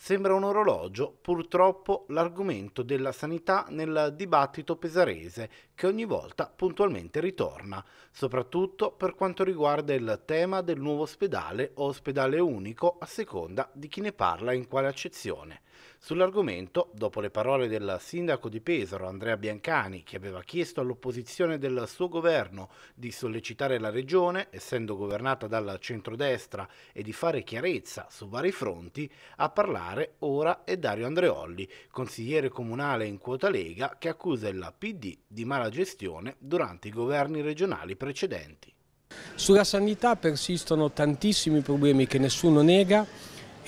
Sembra un orologio, purtroppo, l'argomento della sanità nel dibattito pesarese che ogni volta puntualmente ritorna, soprattutto per quanto riguarda il tema del nuovo ospedale o ospedale unico a seconda di chi ne parla e in quale accezione. Sull'argomento, dopo le parole del sindaco di Pesaro Andrea Biancani, che aveva chiesto all'opposizione del suo governo di sollecitare la regione, essendo governata dal centrodestra, e di fare chiarezza su vari fronti, a parlare parlare ora è Dario Andreolli, consigliere comunale in quota Lega, che accusa la PD di mala gestione durante i governi regionali precedenti. Sulla sanità persistono tantissimi problemi che nessuno nega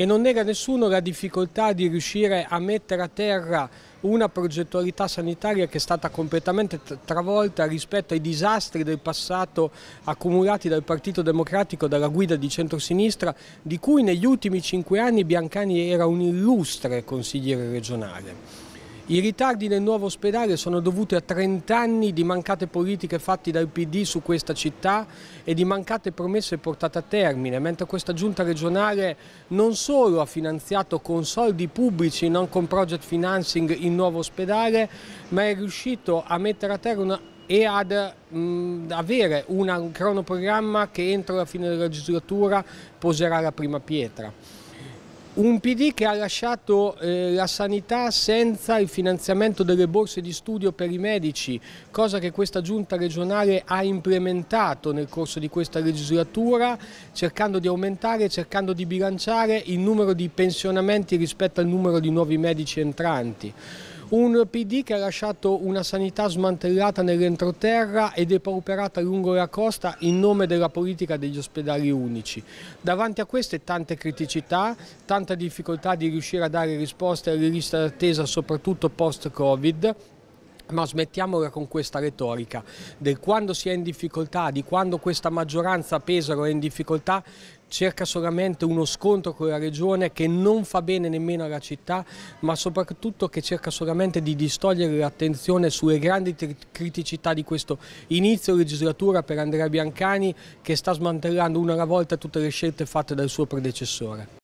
e non nega nessuno la difficoltà di riuscire a mettere a terra una progettualità sanitaria che è stata completamente travolta rispetto ai disastri del passato accumulati dal Partito Democratico dalla guida di centrosinistra di cui negli ultimi cinque anni Biancani era un illustre consigliere regionale. I ritardi nel nuovo ospedale sono dovuti a 30 anni di mancate politiche fatte dal PD su questa città e di mancate promesse portate a termine, mentre questa giunta regionale non solo ha finanziato con soldi pubblici, non con project financing, il nuovo ospedale, ma è riuscito a mettere a terra una e ad mh, mm, avere una, un cronoprogramma che entro la fine della legislatura poserà la prima pietra. Un PD che ha lasciato eh, la sanità senza il finanziamento delle borse di studio per i medici, cosa che questa giunta regionale ha implementato nel corso di questa legislatura, cercando di aumentare, cercando di bilanciare il numero di pensionamenti rispetto al numero di nuovi medici entranti. Un PD che ha lasciato una sanità smantellata nell'entroterra e depauperata lungo la costa in nome della politica degli ospedali unici. Davanti a queste tante criticità, tanta difficoltà di riuscire a dare risposte alle liste d'attesa soprattutto post-Covid, ma smettiamola con questa retorica del quando si è in difficoltà, di quando questa maggioranza Pesaro è in difficoltà, cerca solamente uno scontro con la regione che non fa bene nemmeno alla città, ma soprattutto che cerca solamente di distogliere l'attenzione sulle grandi criticità di questo inizio legislatura per Andrea Biancani che sta smantellando una alla volta tutte le scelte fatte dal suo predecessore.